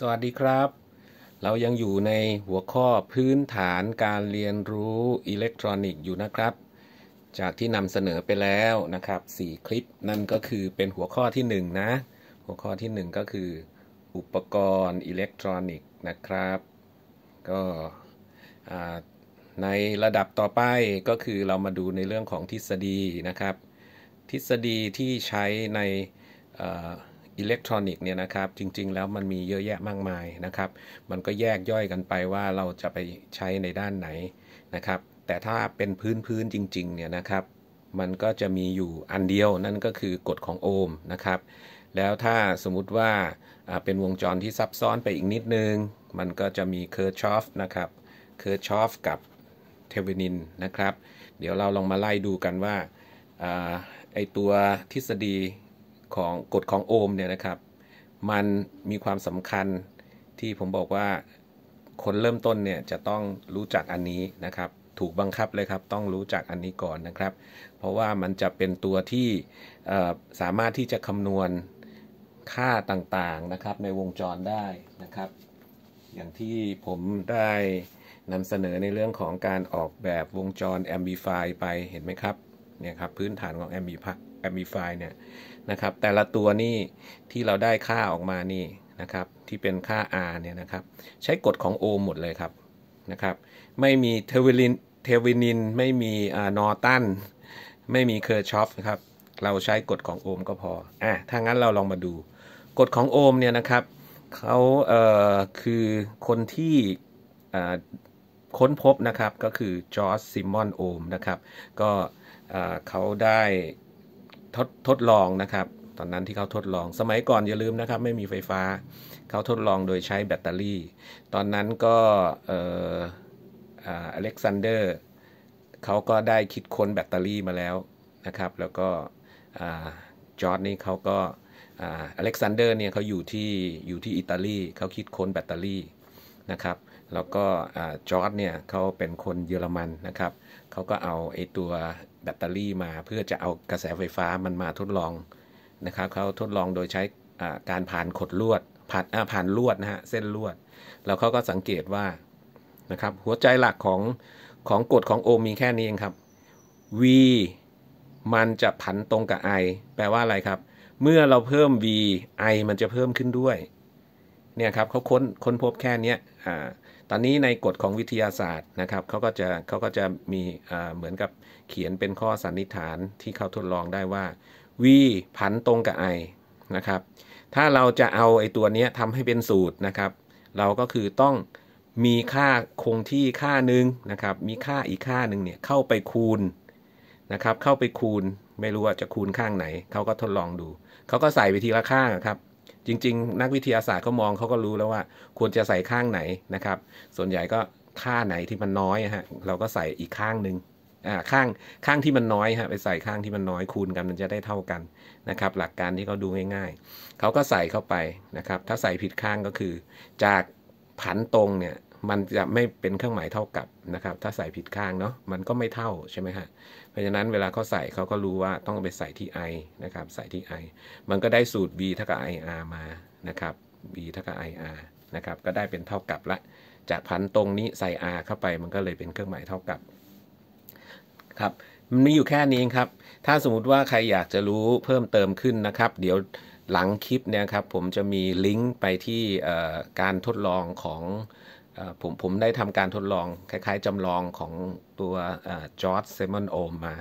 สวัสดีครับ เรายังอยู่ในหัวข้อพื้นฐานการเรียนรู้อิเล็กทรอนิกส์อยู่นะครับ จากที่นำเสนอไปแล้วนะครับ 4 คลิปนั่น ก็คือเป็นหัวข้อที่ 1นะหัวข้อที่1ก็คืออุปกรณ์อิเล็กทรอนิกส์นะครับ ก็ในระดับต่อไปก็คือเรามาดูในเรื่องของทฤษฎีนะครับ ทฤษฎีที่ใช้ในอิเล็กทรอนิกส์เนี่ยนะครับจริงๆ แล้วมันมีเยอะแยะมากมายนะครับมันก็แยกย่อยกันไปว่าเราจะไปใช้ในด้านไหนนะครับแต่ถ้าเป็นพื้นพื้นจริงๆเนี่ยนะครับมันก็จะมีอยู่อันเดียวนั่นก็คือกฎของโอห์มนะครับแล้วถ้าสมมุติว่าเป็นวงจรที่ซับซ้อนไปอีกนิดนึง มันก็จะมีเคอร์ชอฟนะครับเคอร์ชอฟกับเทเวนินนะครับ เดี๋ยวเราลองมาไล่ดูกันว่าไอตัวทฤษฎีของกฎของ โอห์มเนี่ย นะครับ มันมีความสำคัญที่ผมบอกว่าคนเริ่มต้นเนี่ยจะต้องรู้จักอันนี้นะครับ ถูกบังคับเลยครับ ต้องรู้จักอันนี้ก่อนนะครับ เพราะว่ามันจะเป็นตัวที่สามารถที่จะคำนวณค่าต่างๆนะครับ ในวงจรได้นะครับ อย่างที่ผมได้นำเสนอในเรื่องของการออกแบบวงจรม m b ฟายไป เห็นไหมครับ เนี่ยครับพื้นฐานของม m b ฟายเนี่ยนะครับแต่ละตัวนี่ที่เราได้ค่าออกมานี่นะครับที่เป็นค่า r เนี่ยนะครับใช้กฎของโอหมดเลยครับนะครับ ไม่มีเทวินินเทวินินไม่มีนอตันไม่มีเคอร์ชอฟนะครับเราใช้กฎของโอห์มก็พออ่ะถ้างั้นเราลองมาดูกฎของโอห์มเนี่ยนะครับเขาเอ่อคือคนที่ค้นพบนะครับก็คือจอร์จซิมมอนโอห์มนะครับก็เขาได้ทดทดลองนะครับ ตอนนั้นที่เขาทดลอง สมัยก่อนอย่าลืมนะครับ ไม่มีไฟฟ้าเขาทดลองโดยใช้แบตเตอรี่ ตอนนั้นก็เอออเล็กซานเดอร์เขาก็ได้คิดค้นแบตเตอรี่มาแล้วนะครับ แล้วก็จอร์ดนี่เขาก็อเล็กซานเดอร์เนี่ยเขาอยู่ที่อยู่ที่อิตาลีเขาคิดค้นแบตเตอรี่นะครับแล้วก็จอร์ดเนี่ยเขาเป็นคนเยอรมันนะครับเขาก็เอาไอตัวแบตเตอรี่มาเพื่อจะเอากระแสไฟฟ้ามันมาทดลองนะครับเขาทดลองโดยใช้การผ่านขดลวด ผ่านผ่านลวดนะฮะเส้นลวด แล้วเขาก็สังเกตว่านะครับ หัวใจหลักของของกฎของโอมีแค่นี้เองครับ v มันจะผันตรงกับ i แปลว่าอะไรครับ เมื่อเราเพิ่ม v i มันจะเพิ่มขึ้นด้วยเนี่ยครับเขาค้นค้นพบแค่นี้อ่าตอนนี้ในกฎของวิทยาศาสตร์นะครับเขาก็จะเขาก็จะมีเหมือนกับเขียนเป็นข้อสันนิษฐานที่เขาทดลองได้ว่า v ผันตรงกับ i นะครับถ้าเราจะเอาไอ้ตัวนี้ทำให้เป็นสูตรนะครับ เราก็คือต้องมีค่าคงที่ค่าหนึ่งนะครับ มีค่าอีกค่าหนึ่งเนี่ยเข้าไปคูณนะครับ เข้าไปคูณไม่รู้ว่าจะคูณข้างไหนเขาก็ทดลองดูเขาก็ใส่ไปทีละข้างครับจริงๆ นักวิทยาศาสตร์เขามองเขาก็รู้แล้วว่า ควรจะใส่ข้างไหนนะครับ ส่วนใหญ่ก็ค่าไหนที่มันน้อยฮะ เราก็ใส่อีกข้างหนึ่งอ่าข้างข้างที่มันน้อยฮะไปใส่ข้างที่มันน้อยคูณกันมันจะได้เท่ากันนะครับ หลักการที่เขาดูง่าย ๆเขาก็ใส่เข้าไปนะครับ ถ้าใส่ผิดข้างก็คือ จากผันตรงเนี่ย มันจะไม่เป็นเครื่องหมายเท่ากับนะครับ ถ้าใส่ผิดข้างเนาะมันก็ไม่เท่าใช่ไหมฮะเพราะฉะนั้นเวลาเขาใส่เขาก็รู้ว่าต้องไปใส่ที่ i นะครับใส่ที่ i มันก็ได้สูตร b เท่ากับ ir มานะครับ b เท่ากับ ir นะครับ ก็ได้เป็นเท่ากับละจากพันตรงนี้ใส่ r เข้าไป มันก็เลยเป็นเครื่องหมายเท่ากับ ครับมันมีอยู่แค่นี้ครับ ถ้าสมมติว่าใครอยากจะรู้เพิ่มเติมขึ้นนะครับเดี๋ยวหลังคลิปเนี่ยครับผมจะมีลิงก์ไปที่การทดลองของผม ผมได้ทำการทดลองคล้าย ๆจำลองของตัวจอร์ดเซมอนโอมมา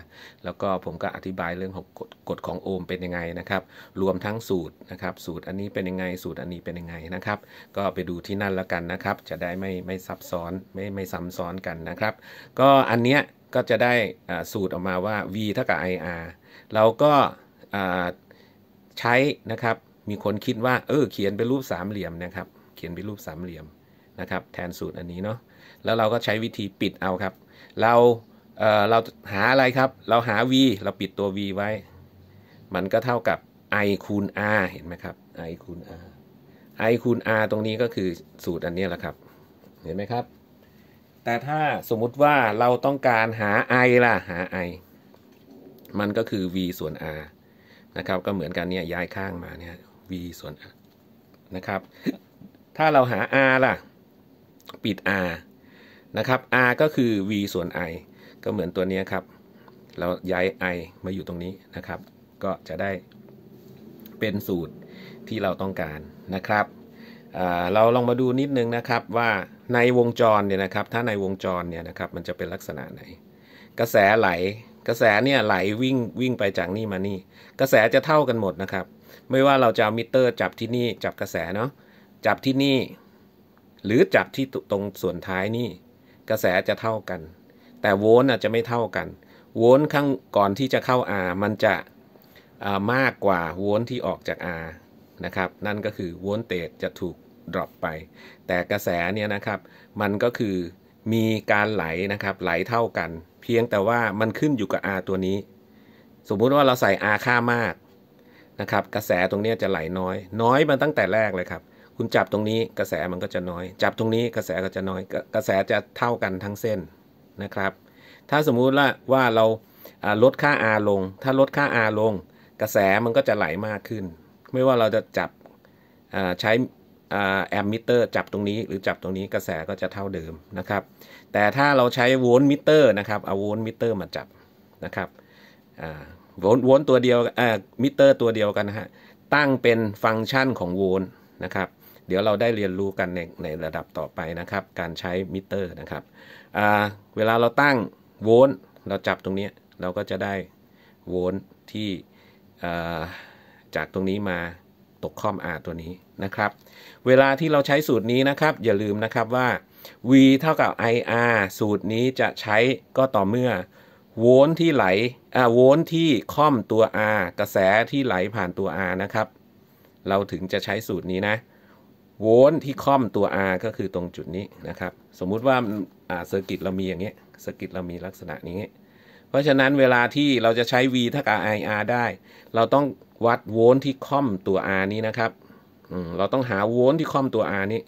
แล้วก็ผมก็อธิบายเรื่อง ของกฎของ โอมเป็นยังไงนะครับ รวมทั้งสูตรนะครับ สูตรอันนี้เป็นยังไง สูตรอันนี้เป็นยังไงนะครับ ก็ไปดูที่นั่นแล้วกันนะครับ จะได้ไม่ ไม่ซับซ้อน ไม่ ไม่ซ้ำซ้อนกันนะครับ ก็อันเนี้ยก็จะได้สูตรออกมาว่า v เท่ากับ ir เราก็ใช้นะครับ มีคนคิดว่า เออ เขียนเป็นรูปสามเหลี่ยมนะครับ เขียนเป็นรูปสามเหลี่ยมนะครับแทนสูตรอันนี้เนาะแล้วเราก็ใช้วิธีปิดเอาครับเราเเราหาอะไรครับ เราหา v เราปิดตัว v ไว้ มันก็เท่ากับ i คูณ r เห็นไหมครับ i คูณ r i คูณ r ตรงนี้ก็คือสูตรอันนี้แหละครับ เห็นไหมครับ แต่ถ้าสมมุติว่าเราต้องการหา i ล่ะหา i มันก็คือ v ส่วน r นะครับก็เหมือนกันเนี่ยย้ายข้างมาเนี่ย v ส่วน r นะครับ ถ้าเราหา r ล่ะปิด r นะครับ r ก็คือ v ส่วน i ก็เหมือนตัวนี้ครับเราย้าย i มาอยู่ตรงนี้นะครับ ก็จะได้เป็นสูตรที่เราต้องการนะครับเราลองมาดูนิดนึงนะครับว่าในวงจรเนี่ยนะครับถ้าในวงจรเนี่ยนะครับมันจะเป็นลักษณะไหน กระแสไหลกระแสเนี่ยไหลวิ่งวิ่งไปจากนี่มานี่ กระแสจะเท่ากันหมดนะครับ ไม่ว่าเราจะมิเตอร์จับที่นี่จับกระแสเนาะจับที่นี่หรือจากที่ตรงส่วนท้ายนี่กระแส จะเท่ากัน แต่โวลต์อาจจะไม่เท่ากัน โวลต์ข้างก่อนที่จะเข้า R มันจะมากกว่าโวลต์ที่ออกจาก R นะครับนั่นก็คือโวลต์เตจจะถูกดรอปไป แต่กระแสเนี่ยนะครับ มันก็คือมีการไหลนะครับ ไหลเท่ากัน เพียงแต่ว่ามันขึ้นอยู่กับ R ตัวนี้ สมมุติว่าเราใส่ R ค่ามากนะครับกระแสตรงนี้จะไหลน้อยน้อยมาตั้งแต่แรกเลยครับคุณจับตรงนี้กระแสมันก็จะน้อย จับตรงนี้กระแสก็จะน้อยกระแสจะเท่ากันทั้งเส้นนะครับ ถ้าสมมุติละว่าเราลดค่า R ลง ถ้าลดค่า R ลง กระแสมันก็จะไหลามากขึ้นไม่ว่าเราจะจับใช้แอมมิเตอร์จับตรงนี้ หรือจับตรงนี้กระแสก็จะเท่าเดิมนะครับ แต่ถ้าเราใช้โวลต์มิเตอร์นะครับ เอาโวลต์มิเตอร์มาจับนะครับวโวลต์ตัวเดียวมิเตอร์ตัวเดียวกันนะฮะตั้งเป็นฟังก์ชันของโวลต์นะครับดี๋ยวเราได้เรียนรู้กันในในระดับต่อไปนะครับ การใช้มิเตอร์นะครับเวลาเราตั้งโวลต์ เราจับตรงนี้ เราก็จะได้โวลต์ที่จากตรงนี้มาตกข้อม R ตัวนี้นะครับ เวลาที่เราใช้สูตรนี้นะครับ อย่าลืมนะครับว่า V เท่ากับ IR สูตรนี้จะใช้ก็ต่อเมื่อโวลต์ที่ไหลโวลต์ที่คอมตัว R กระแสที่ไหลผ่านตัว R นะครับ เราถึงจะใช้สูตรนี้นะโวลต์ที่ค่อมตัว R ก็คือตรงจุดนี้นะครับ สมมุติว่าเซอร์กิตเรามี อย่างเงี้ยเซอร์กิตเรามีลักษณะนี้ เพราะฉะนั้นเวลาที่เราจะใช้ V เท่ากับ IR ได้ เราต้องวัดโวลต์ที่ค่อมตัว R นี้นะครับเราต้องหาโวลต์ที่ค่อมตัว R นี้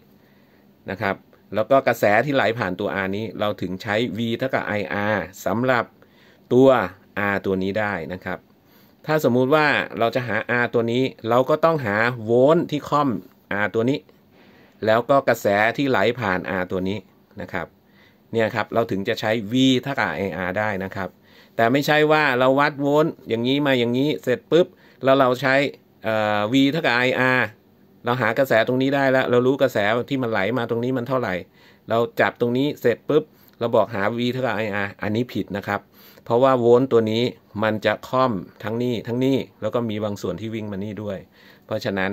นะครับแล้วก็กระแสที่ไหลผ่านตัว R นี้เราถึงใช้ V เท่ากับ IR สำหรับตัว R ตัวนี้ได้นะครับ ถ้าสมมุติว่าเราจะหา R ตัวนี้ เราก็ต้องหาโวลต์ที่ค่อม R ตัวนี้แล้วก็กระแสที่ไหลผ่าน R ตัวนี้นะครับเนี่ยครับเราถึงจะใช้ V ท่ากับ IR ได้นะครับ แต่ไม่ใช่ว่าเราวัดโวลต์อย่างนี้มาอย่างนี้เสร็จปุ๊บแล้วเราใช้ V ท่ากับ IR เราหากระแสตรงนี้ได้แล้วเรารู้กระแสที่มันไหลมาตรงนี้มันเท่าไหร่ เราจับตรงนี้เสร็จปุ๊บเราบอกหา V ท่ากับ IR อันนี้ผิดนะครับ เพราะว่าโวลต์ตัวนี้มันจะค่อมทั้งนี้ทั้งนี้ แล้วก็มีบางส่วนที่วิ่งมานี่ด้วย เพราะฉะนั้น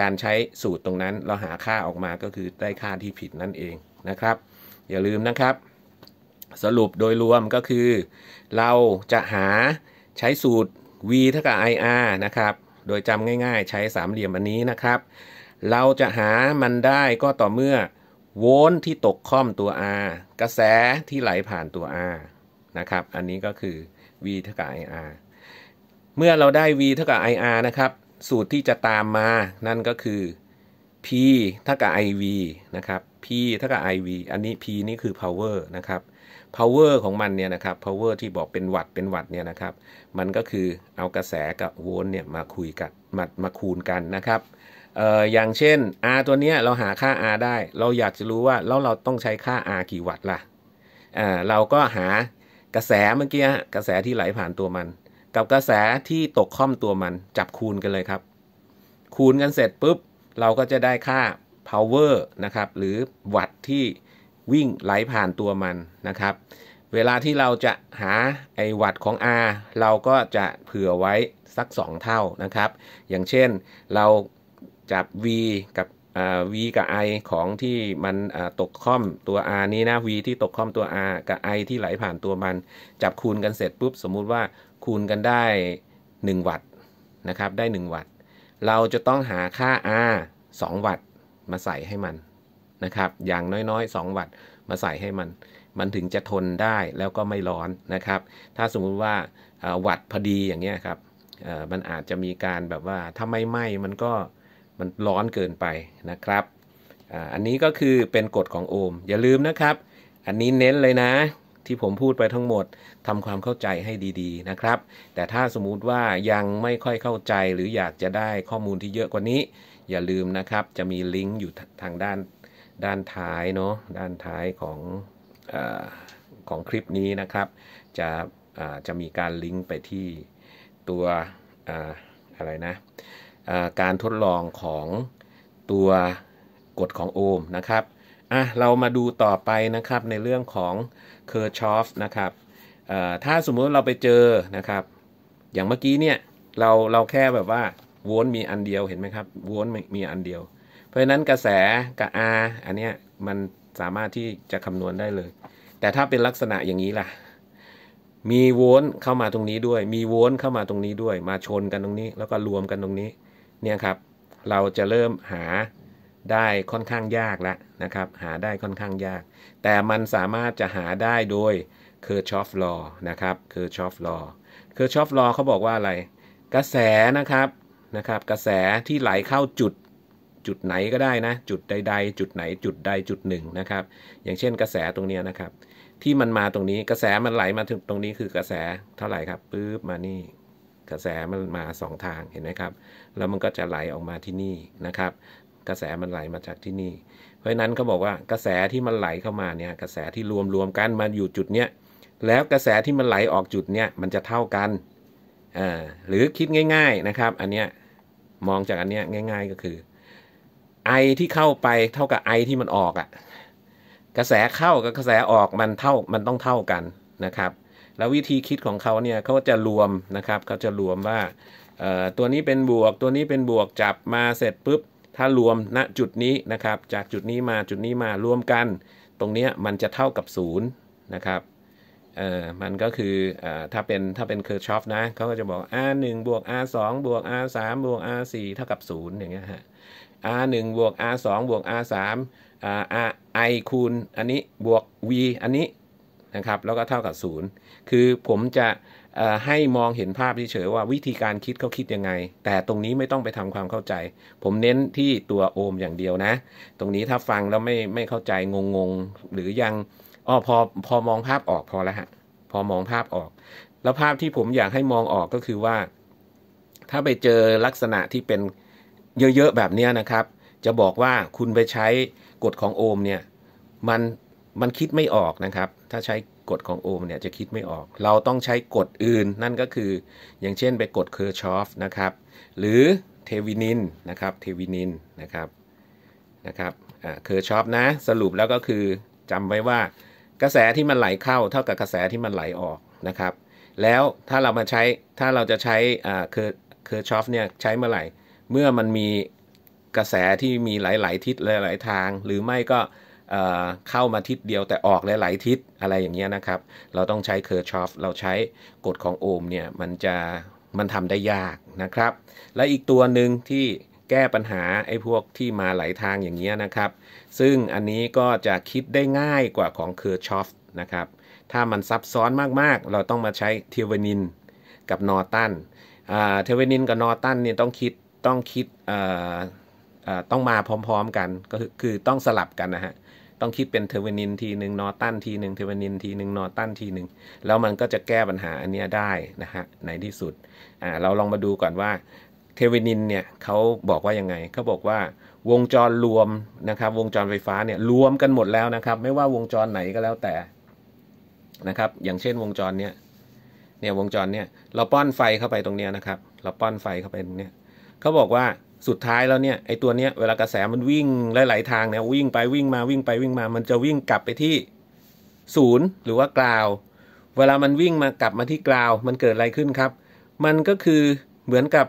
การใช้สูตรตรงนั้นเราหาค่าออกมาก็คือได้ค่าที่ผิดนั่นเองนะครับอย่าลืมนะครับ สรุปโดยรวมก็คือ เราจะหาใช้สูตร v เท่ากับ ir นะครับโดยจำง่ายๆ ใช้สามเหลี่ยมอันนี้นะครับ เราจะหามันได้ก็ต่อเมื่อโวลต์ที่ตกค่อมตัว r กระแสที่ไหลผ่านตัว r นะครับ อันนี้ก็คือ v เท่ากับ ir เมื่อเราได้ v เท่ากับ ir นะครับสูตรที่จะตามมานั่นก็คือ p เท่ากับ iv นะครับ p เท่ากับ iv อันนี้ p นี่คือ power นะครับ power ของมันเนี่ยนะครับ power ที่บอกเป็นวัตเป็นวัตเนี่ยนะครับ มันก็คือเอากระแสกับโวลต์เนี่ยมาคุยกันมามาคูณกันนะครับ อย่างเช่น R ตัวเนี้ยเราหาค่า R ได้ เราอยากจะรู้ว่าแล้วเราต้องใช้ค่า R กี่วัตต์ล่ะเราก็หากระแสเมื่อกี้ กระแสที่ไหลผ่านตัวมันกับกระแสที่ตกค่อมตัวมันจับคูณกันเลยครับ คูณกันเสร็จปุ๊บเราก็จะได้ค่า power นะครับหรือ วัตที่วิ่งไหลผ่านตัวมันนะครับ เวลาที่เราจะหาไอวัตของ R เราก็จะเผื่อไว้สัก 2 เท่านะครับอย่างเช่นเราจับ V กับ V กับ I ของที่มันตกค่อมตัว R นี้นะ V ที่ตกค่อมตัว R กับ I ที่ไหลผ่านตัวมันจับคูณกันเสร็จปุ๊บสมมุติว่าคูณกันได้ 1 วัตต์นะครับได้ 1 วัตต์เราจะต้องหาค่า R 2 วัตต์มาใส่ให้มันนะครับอย่างน้อยๆ 2 วัตต์มาใส่ให้มัน มันถึงจะทนได้แล้วก็ไม่ร้อนนะครับ ถ้าสมมุติว่าวัตต์พอดีอย่างเงี้ยครับมันอาจจะมีการแบบว่าถ้าไม่ไหม้มันก็มันร้อนเกินไปนะครับ อันนี้ก็คือเป็นกฎของโอห์มอย่าลืมนะครับ อันนี้เน้นเลยนะที่ผมพูดไปทั้งหมดทำความเข้าใจให้ดีๆ นะครับ แต่ถ้าสมมุติว่ายังไม่ค่อยเข้าใจหรืออยากจะได้ข้อมูลที่เยอะกว่านี้ อย่าลืมนะครับ จะมีลิงก์อยู่ทางด้านด้านท้ายเนาะด้านท้ายของอของคลิปนี้นะครับ จะะจะมีการลิงก์ไปที่ตัวออะไรนะการทดลองของตัวกฎของโอห์มนะครับอ่ะเรามาดูต่อไปนะครับในเรื่องของเคอร์ชอฟนะครับถ้าสมมุติเราไปเจอนะครับ อย่างเมื่อกี้เนี่ยเราเราแค่แบบว่าวนมีอันเดียวเห็นไหมครับวนมีอันเดียว เพราะฉะนั้นกระแสกับ R อันเนี้ยมันสามารถที่จะคำนวณได้เลย แต่ถ้าเป็นลักษณะอย่างนี้ล่ะมีวนเข้ามาตรงนี้ด้วย มีวนเข้ามาตรงนี้ด้วย มาชนกันตรงนี้แล้วก็รวมกันตรงนี้เนี่ยครับเราจะเริ่มหาได้ค่อนข้างยากแล้วนะครับ หาได้ค่อนข้างยาก แต่มันสามารถจะหาได้โดยเคอร์ชอฟลอนะครับเคอร์ชอฟลอเคอร์ชอฟลอเขาบอกว่าอะไร กระแสนะครับนะครับกระแสที่ไหลเข้าจุดจุดไหนก็ได้นะ จุดใดๆจุดไหนจุดใด จุดหนึ่งนะครับ อย่างเช่นกระแสตรงนี้นะครับ ที่มันมาตรงนี้กระแสมันไหลมาถึงตรงนี้คือกระแสเท่าไหร่ครับปึ๊บมานี่กระแสมันมาสองทางเห็นไหมครับ แล้วมันก็จะไหลออกมาที่นี่นะครับ กระแสมันไหลมาจากที่นี่ เพราะนั้นเขาบอกว่ากระแสที่มันไหลเข้ามาเนี่ยกระแสที่รวมรวมกันมาอยู่จุดเนี้ยแล้วกระแสที่มันไหลออกจุดเนี้ยมันจะเท่ากันอ่าหรือคิดง่าย ๆนะครับ อันเนี้ยมองจากอันเนี้ยง่าย ๆ ก็คือไอที่เข้าไปเท่ากับไอที่มันออกอ่ะ กระแสเข้ากับกระแสออกมันเท่ามันต้องเท่ากันนะครับแล้ววิธีคิดของเขาเนี่ยเขาจะรวมนะครับเขาจะรวมว่า ตัวนี้เป็นบวกตัวนี้เป็นบวกจับมาเสร็จปุ๊บถ้ารวมณจุดนี้นะครับจากจุดนี้มาจุดนี้มารวมกัน ตรงนี้มันจะเท่ากับ0นะครับมันก็คืออถ้าเป็นถ้าเป็นเคอร์ชอฟนะเขาก็จะบอก r 1บวก r 2บวก r 3บวก r 4เท่ากับ0อย่างเงี้ยฮะ r 1บวก r 2บวก r 3 r i คูณอันนี้บวก v อันนี้นะครับ แล้วก็เท่ากับ0คือผมจะให้มองเห็นภาพเฉยๆว่าวิธีการคิดเขาคิดยังไง แต่ตรงนี้ไม่ต้องไปทำความเข้าใจ ผมเน้นที่ตัวโอมอย่างเดียวนะ ตรงนี้ถ้าฟังแล้วไม่ไม่เข้าใจ งง ๆ หรือยังอ๋อพอพอมองภาพออกพอแล้วฮะพอมองภาพออก แล้วภาพที่ผมอยากให้มองออกก็คือว่า ถ้าไปเจอลักษณะที่เป็นเยอะๆแบบนี้นะครับ จะบอกว่าคุณไปใช้กฎของโอมเนี่ย มันมันคิดไม่ออกนะครับถ้าใช้กฎของโอห์มเนี่ย จะคิดไม่ออก เราต้องใช้กฎอื่นนั่นก็คืออย่างเช่นไปกดเคอร์ชอฟนะครับหรือเทวินินนะครับเทวินินนะครับนะครับเคอร์ชอฟนะสรุปแล้วก็คือจำไว้ว่ากระแสที่มันไหลเข้า เท่ากับกระแสที่มันไหลออกนะครับแล้วถ้าเรามาใช้ถ้าเราจะใช้เคอร์เคอร์ชอฟเนี่ยใช้เมื่อไหร่เมื่อมันมีกระแสที่มีหลายๆทิศหลายๆทางหรือไม่ก็เข้ามาทิศเดียวแต่ออกหลายๆทิศอะไรอย่างเงี้ยนะครับ เราต้องใช้เคอร์ชอฟเราใช้กฎของโอห์มเนี่ย มันจะมันทำได้ยากนะครับ และอีกตัวหนึ่งที่แก้ปัญหา ไอ้พวกที่มาหลายทางอย่างเงี้ยนะครับ ซึ่งอันนี้ก็จะคิดได้ง่ายกว่าของเคอร์ชอฟนะครับ ถ้ามันซับซ้อนมากๆ เราต้องมาใช้เทววนินกับนอตันเทววนินกับนอตันเนี่ยต้องคิดต้องคิดต้องมาพร้อมๆ กันก็คือต้องสลับกันนะฮะต้องคิดเป็นเทอร์เวนินทีหนึ่งนอตันทีหนึ่งเทอร์เวนินทีหนึ่งนอตันทีหนึ่งแล้วมันก็จะแก้ปัญหาอันนี้ได้นะฮะในที่สุด อ่า เราลองมาดูก่อนว่าเทเวนินเนี่ยเขาบอกว่ายังไงเขาบอกว่า วงจรรวมนะครับ วงจรไฟฟ้าเนี่ยรวมกันหมดแล้วนะครับ ไม่ว่าวงจรไหนก็แล้วแต่นะครับ อย่างเช่นวงจรเนี่ยเนี่ยวงจรเนี่ยเราป้อนไฟเข้าไปตรงเนี้ยนะครับ เราป้อนไฟเข้าไปตรงเนี้ยเขาบอกว่าสุดท้ายแล้วเนี่ย ไอตัวเนี้ยเวลากระแสมันวิ่งหลายๆทางเนี่ยวิ่งไปวิ่งมาวิ่งไปวิ่งมา มันจะวิ่งกลับไปที่ศูนย์หรือว่ากราว เวลามันวิ่งมากลับมาที่กราว มันเกิดอะไรขึ้นครับ มันก็คือเหมือนกับ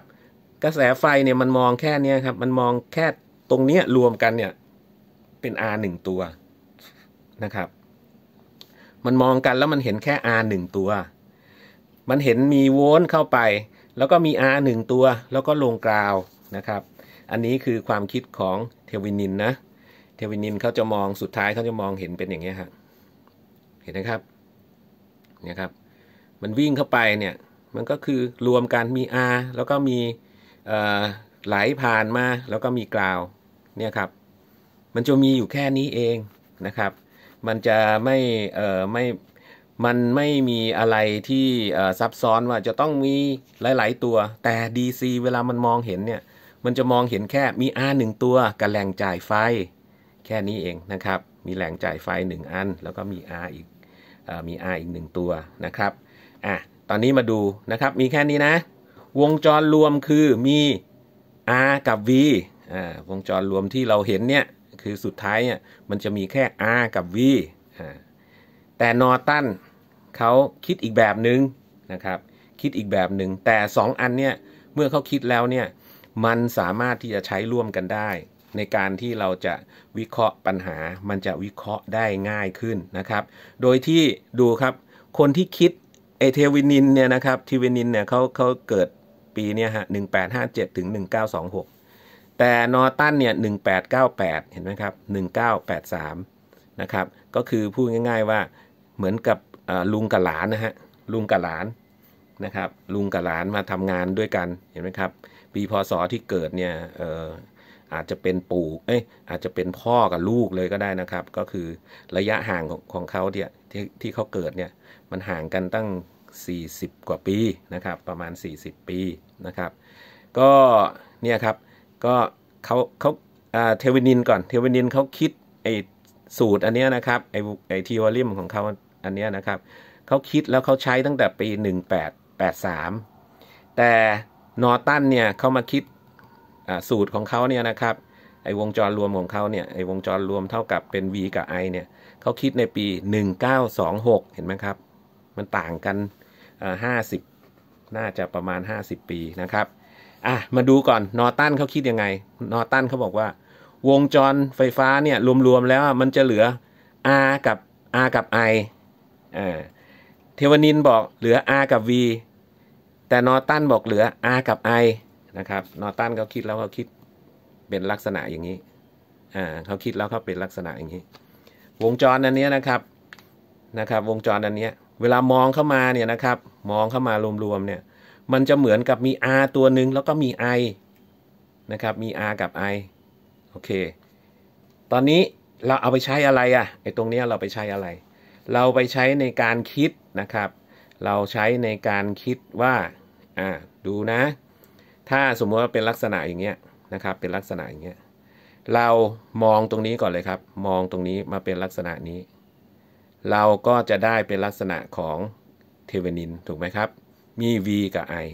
กระแสไฟเนี่ย มันมองแค่เนี้ยครับ มันมองแค่ตรงเนี้ยรวมกันเนี่ยเป็น R หนึ่งตัวนะครับ มันมองกันแล้วมันเห็นแค่ R หนึ่งตัว มันเห็นมีโวลต์เข้าไป แล้วก็มี R หนึ่งตัว แล้วก็ลงกราวนะครับ อันนี้คือความคิดของเทวินินนะ เทวินินเขาจะมองสุดท้ายเขาจะมองเห็นเป็นอย่างนี้ครับเห็นไหมครับ เนี่ยครับ มันวิ่งเข้าไปเนี่ย มันก็คือรวมกันมีอาแล้วก็มีไหลผ่านมาแล้วก็มีกราว เนี่ยครับ มันจะมีอยู่แค่นี้เอง นะครับ มันจะไม่เอ่อไม่ มันไม่มีอะไรที่ซับซ้อนว่าจะต้องมีหลายๆตัว แต่ DC เวลามันมองเห็นเนี่ยมันจะมองเห็นแค่มี R 1 ตัวกับแหล่งจ่ายไฟแค่นี้เองนะครับมีแหล่งจ่ายไฟ 1 อัน แล้วก็มี R อีกอมี R อีก 1 ตัวนะครับอ่ะตอนนี้มาดูนะครับมีแค่นี้นะ วงจรรวมคือมี R กับ V อ่าวงจรรวมที่เราเห็นเนี่ยคือสุดท้ายเนี่ยมันจะมีแค่ R กับ V อ่าแต่นอตันเขาคิดอีกแบบหนึ่งนะครับคิดอีกแบบหนึ่งแต่2อันเนี่ยเมื่อเขาคิดแล้วเนี่ยมันสามารถที่จะใช้ร่วมกันได้ ในการที่เราจะวิเคราะห์ปัญหา มันจะวิเคราะห์ได้ง่ายขึ้นนะครับ โดยที่ดูครับ คนที่คิด เอเทวินินเนี่ยนะครับทีวินินเนี่ยเขาเขาเกิดปีเนี่ยฮะหนึ่งแปดห้าเจ็ดถึงหนึ่งเก้าสองหกแต่นอตันเนี่ยหนึ่งแปดเก้าแปดเห็นไหมครับหนึ่งเก้าแปดสามนะครับก็คือพูดง่าย ๆ ว่าเหมือนกับลุงกับหลานนะฮะลุงกับหลานนะครับ ลุงกับหลานมาทำงานด้วยกันเห็นไหมครับปีพศที่เกิดเนี่ยอออาจจะเป็นปู่เอ้ยอาจจะเป็นพ่อกับลูกเลยก็ได้นะครับ ก็คือระยะห่างของของเขาเนี่ยที่ที่เขาเกิดเนี่ยมันห่างกันตั้ง 40 กว่าปีนะครับประมาณ 40 ปีนะครับ ก็เนี่ยครับก็เขาเขาเทวินินก่อนเทวินินเขาคิดไอ้สูตรอันเนี้ยนะครับไอ้ไอ้ทีวอลิมของเขาอันเนี้ยนะครับเขาคิดแล้วเขาใช้ตั้งแต่ปี 1883 แต่นอตันเนี่ยเขามาคิดสูตรของเขาเนี่ยนะครับไอวงจรรวมของเขาเนี่ยไอวงจรรวมเท่ากับเป็น v กับ i เนี่ยเขาคิดในปี 1926 เห็นไหมครับ มันต่างกัน 50 น่าจะประมาณ 50 ปีนะครับ อ่ะมาดูก่อนนอตันเขาคิดยังไงนอตันเขาบอกว่าวงจรไฟฟ้าเนี่ยรวมๆแล้วมันจะเหลือ r กับ r กับ i เทวนินบอกเหลือ r กับ v แต่นอตันบอกเหลือ R กับ I นะครับ นอตันเขาคิดแล้วเขาคิดเป็นลักษณะอย่างนี้อ่าเขาคิดแล้วเขาเป็นลักษณะอย่างนี้ วงจรอันนี้นะครับนะครับวงจรอันนี้เวลามองเข้ามาเนี่ยนะครับ มองเข้ามารวมๆเนี่ย มันจะเหมือนกับมี R ตัวหนึ่งแล้วก็มี I นะครับมี R กับ I โอเคตอนนี้เราเอาไปใช้อะไรอะไอ้ตรงนี้เราไปใช้อะไร เราไปใช้ในการคิดนะครับเราใช้ในการคิดว่าอ่า ดูนะ ถ้าสมมติว่าเป็นลักษณะอย่างเงี้ยนะครับ เป็นลักษณะอย่างเงี้ย เรามองตรงนี้ก่อนเลยครับ มองตรงนี้มาเป็นลักษณะนี้ เราก็จะได้เป็นลักษณะของเทเวนินถูกไหมครับ มี v กับ i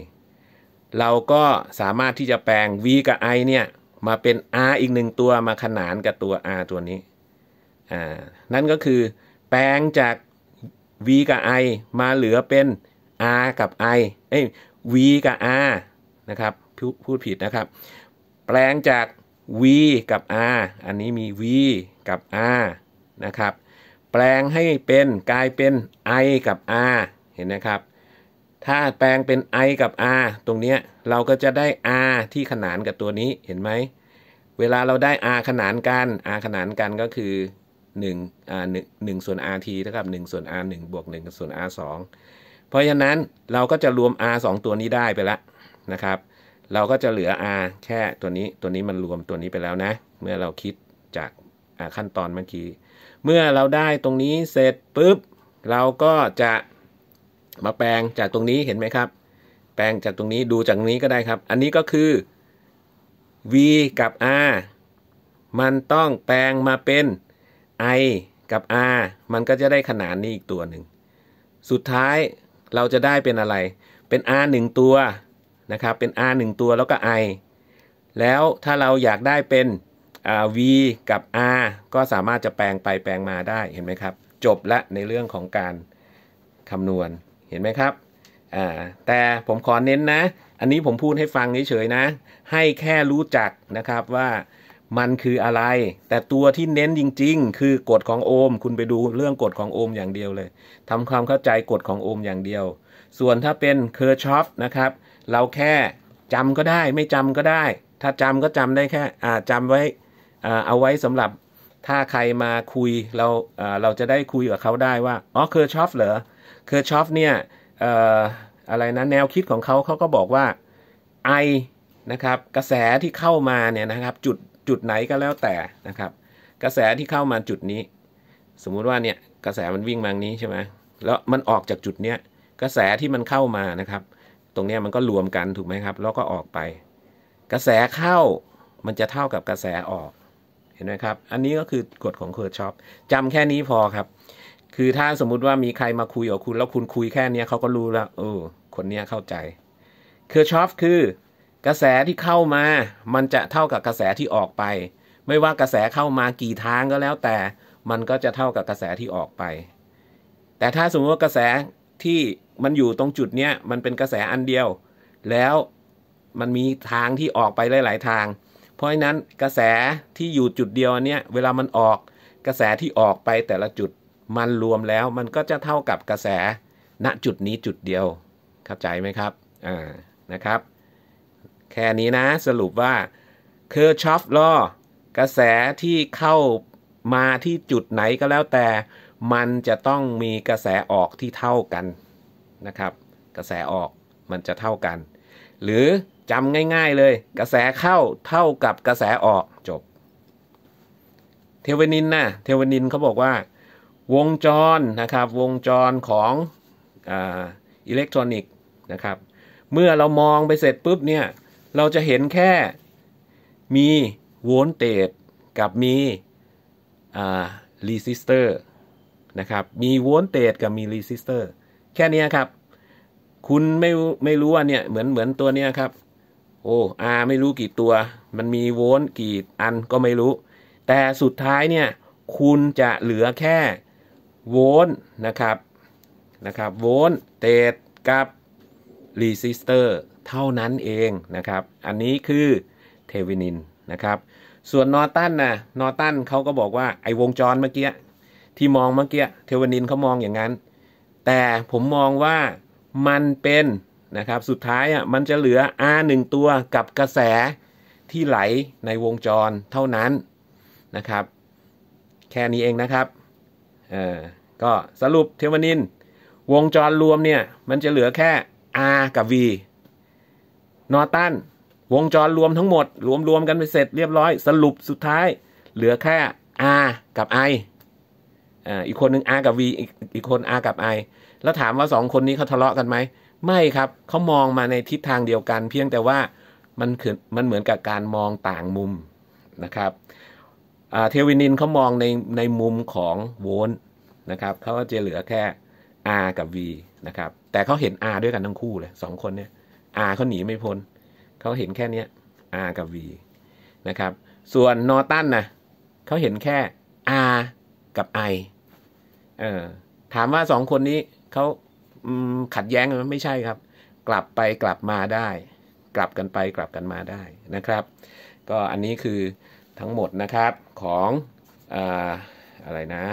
เราก็สามารถที่จะแปลง v กับ i เนี่ย มาเป็น r อีกหนึ่งตัวมาขนานกับตัว r ตัวนี้ อ่า นั่นก็คือ แปลงจาก v กับ i มาเหลือเป็น r กับ i เอ้ย v กับ r นะครับพูดผิดนะครับ แปลงจาก v กับ r อันนี้มี v กับ r นะครับแปลงให้เป็นกลายเป็น i กับ r เห็นนะครับ ถ้าแปลงเป็น i กับ r ตรงนี้เราก็จะได้ r ที่ขนานกับตัวนี้เห็นไหมเวลาเราได้ r ขนานกัน r ขนานกันก็คือ1อ่า1งส่วน rt เท่ากับ1ส่วน r 1บวก1ส่วน r 2เพราะฉะนั้นเราก็จะรวม r 2ตัวนี้ได้ไปแล้วนะครับ เราก็จะเหลือ r แค่ตัวนี้ตัวนี้มันรวมตัวนี้ไปแล้วนะ เมื่อเราคิดจากขั้นตอนเมื่อกี้เมื่อเราได้ตรงนี้เสร็จปุ๊บเราก็จะมาแปลงจากตรงนี้เห็นไหมครับ แปลงจากตรงนี้ดูจากนี้ก็ได้ครับ อันนี้ก็คือ v กับ r มันต้องแปลงมาเป็น i กับ r มันก็จะได้ขนาดนี้อีกตัวหนึ่ง สุดท้ายเราจะได้เป็นอะไร เป็น r 1ตัว นะครับเป็น r 1ตัวแล้วก็ i แล้วถ้าเราอยากได้เป็น v กับ r ก็สามารถจะแปลงไปแปลงมาได้เห็นไหมครับ จบละในเรื่องของการคำนวณเห็นไหมครับแต่ผมขอเน้นนะ อันนี้ผมพูดให้ฟังเฉยๆนะ ให้แค่รู้จักนะครับว่ามันคืออะไร แต่ตัวที่เน้นจริง ๆ คือกฎของโอห์ม คุณไปดูเรื่องกฎของโอห์มอย่างเดียวเลย ทำความเข้าใจกฎของโอห์มอย่างเดียว ส่วนถ้าเป็นเคอร์ชอฟนะครับ เราแค่จำก็ได้ ไม่จำก็ได้ ถ้าจำก็จำได้แค่จำไว้เอาไว้สำหรับถ้าใครมาคุยเราเราจะได้คุยกับเขาได้ว่าอ๋อเคอร์ชอฟเหรอ เคอร์ชอฟเนี่ยอะไรนะแนวคิดของเขาเขาก็บอกว่าไอนะครับกระแสที่เข้ามาเนี่ยนะครับจุดจุดไหนก็แล้วแต่นะครับ กระแสที่เข้ามาจุดนี้ สมมุติว่าเนี่ยกระแสมันวิ่งมางนี้ใช่ไหมแล้วมันออกจากจุดเนี้ยกระแสที่มันเข้ามานะครับ ตรงเนี้ยมันก็รวมกันถูกไหมครับ แล้วก็ออกไป กระแสเข้ามันจะเท่ากับกระแสออกเห็นไหมครับอันนี้ก็คือกฎของเคอร์ชอปจำแค่นี้พอครับ คือถ้าสมมุติว่ามีใครมาคุยกับคุณ แล้วคุณคุยแค่นี้เขาก็รู้แล้ว เออ คนนี้เข้าใจเคอร์ชอปคือกระแสที่เข้ามา มันจะเท่ากับกระแสที่ออกไป ไม่ว่ากระแสเข้ามากี่ทางก็แล้ว แต่ มันก็จะเท่ากับกระแสที่ออกไป แต่ถ้าสมมติว่ากระแสที่มันอยู่ตรงจุดเนี้ยมันเป็นกระแสอันเดียว แล้วมันมีทางที่ออกไปหลาย ๆ ทาง เพราะฉะนั้นกระแสที่อยู่จุดเดียวนเนี้ยเวลามันออกกระแสที่ออกไปแต่ละจุด มันรวมแล้ว มันก็จะเท่ากับกระแส ณจุดนี้จุดเดียว เข้าใจไหมครับอ่านะครับแค่นี้นะสรุปว่าเคอร์ชอฟลอกระแสที่เข้ามาที่จุดไหนก็แล้วแต่ มันจะต้องมีกระแสออกที่เท่ากัน นะครับ กระแสออกมันจะเท่ากัน หรือจำง่ายๆเลย กระแสเข้าเท่ากับกระแสออกจบ เทวนินนะเทวนินเขาบอกว่า วงจรนะครับวงจรของอิเล็กทรอนิกส์นะครับเมื่อเรามองไปเสร็จปุ๊บเนี่ยเราจะเห็นแค่มีโวลเตจกับมีรีสิสเตอร์นะครับ มีโวลเตจกับมีรีสิสเตอร์แค่นี้ครับคุณไม่ไม่รู้ว่าเนี่ยเหมือนเหมือนตัวเนี้ยครับโอ้อาไม่รู้กี่ตัว มันมีโวลต์กี่อันก็ไม่รู้ แต่สุดท้ายเนี่ยคุณจะเหลือแค่โวลต์นะครับนะครับโวลต์เตจกับรีสิสเตอร์เท่านั้นเองนะครับ อันนี้คือเทวินินนะครับ ส่วนนอตันนะนอตันเขาก็บอกว่า ไอ้วงจรเมื่อกี้ที่มองเมื่อกี้เทวินินเขามองอย่างนั้น แต่ผมมองว่ามันเป็นนะครับ สุดท้ายอ่ะมันจะเหลือ R 1ตัวกับกระแสที่ไหลในวงจรเท่านั้นนะครับ แค่นี้เองนะครับ เออก็สรุปเทวนิน วงจรรวมเนี่ยมันจะเหลือแค่ R กับ V นอตันวงจรรวมทั้งหมดรวมรวมกันไปเสร็จเรียบร้อยสรุปสุดท้ายเหลือแค่ R กับ I ออีกคนหนึ่ง R กับ V อีกอีกคน R กับ I แล้วถามว่าสองคนนี้เขาทะเลาะกันไหมไม่ครับเขามองมาในทิศทางเดียวกัน เพียงแต่ว่ามันคือมันเหมือนกับการมองต่างมุม นะครับเทวินินเขามองในในมุมของโวลต์นะครับเขาก็จะเหลือแค่ R กับ V นะครับแต่เขาเห็น R ด้วยกันทั้งคู่เลยสองคนเนี่ยอาเขาหนีไม่พ้น เขาเห็นแค่นี้ R กับ V นะครับ ส่วนนอตันนะเขาเห็นแค่ R กับ I เออถามว่าสองคนนี้เขาขัดแย้งกันไม่ใช่ครับ กลับไปกลับมาได้ กลับกันไปกลับกันมาได้นะครับ ก็อันนี้คือทั้งหมดนะครับ ของออะไรนะ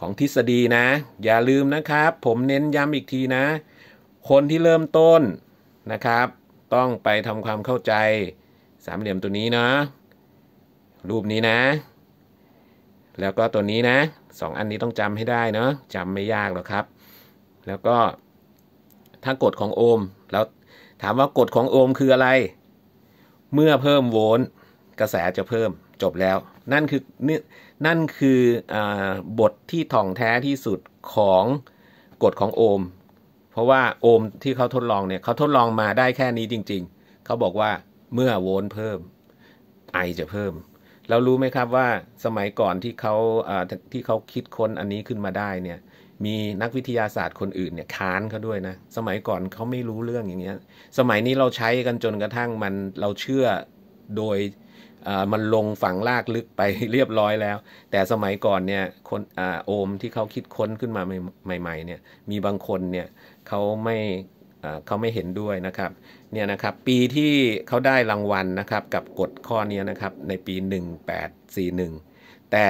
ของทฤษฎีนะ อย่าลืมนะครับ ผมเน้นย้ำอีกทีนะ คนที่เริ่มต้นนะครับต้องไปทำความเข้าใจสามเหลี่ยมตัวนี้เนาะรูปนี้นะ แล้วก็ตัวนี้ นะสองอันนี้ต้องจำให้ได้เนาะจำไม่ยากหรอกครับ แล้วก็ถ้ากฎของโอห์มแล้วถามว่า กฎ ของโอห์มคืออะไร เมื่อเพิ่มโวลต์กระแสจะเพิ่มจบแล้ว นั่นคือนั่นคืออบทที่ถ่องแท้ที่สุดของกฎของโอห์มเพราะว่าโอห์มที่เขาทดลองเนี่ยเขาทดลองมาได้แค่นี้จริง ๆ เขาบอกว่าเมื่อโวลต์เพิ่มไอจะเพิ่มเรารู้ไหมครับว่าสมัยก่อนที่เขาที่เขาคิดค้นอันนี้ขึ้นมาได้เนี่ยมีนักวิทยาศาสตร์คนอื่นเนี่ย ค้านเขาด้วยนะ สมัยก่อนเขาไม่รู้เรื่องอย่างเงี้ยสมัยนี้เราใช้กันจนกระทั่งมันเราเชื่อโดยมันลงฝังลากลึกไปเรียบร้อยแล้ว แต่สมัยก่อนเนี่ยคนอโอมที่เขาคิดค้นขึ้นมาใหม่ๆเนี่ยมีบางคนเนี่ยเขาไม่เขาไม่เห็นด้วยนะครับเนี่ยนะครับปีที่เขาได้รางวัลนะครับกับกฎข้อนี้นะครับในปี 1841 แต่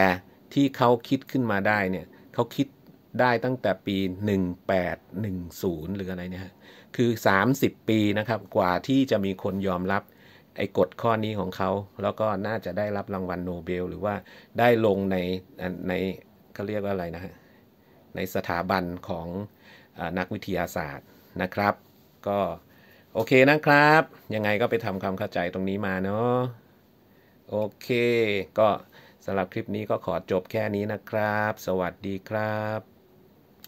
ที่เขาคิดขึ้นมาได้เนี่ยเขาคิดได้ตั้งแต่ปี 1810 หรืออะไรเนี่ยคือ 30 ปีนะครับกว่าที่จะมีคนยอมรับไอ้กฎข้อนี้ของเขา แล้วก็น่าจะได้รับรางวัลโนเบล หรือว่าได้ลงในในเขาเรียกว่าอะไรนะฮะ ในสถาบันของนักวิทยาศาสตร์นะครับ ก็โอเคนะครับ ยังไงก็ไปทำความเข้าใจตรงนี้มาเนาะโอเค ก็สำหรับคลิปนี้ก็ขอจบแค่นี้นะครับ สวัสดีครับ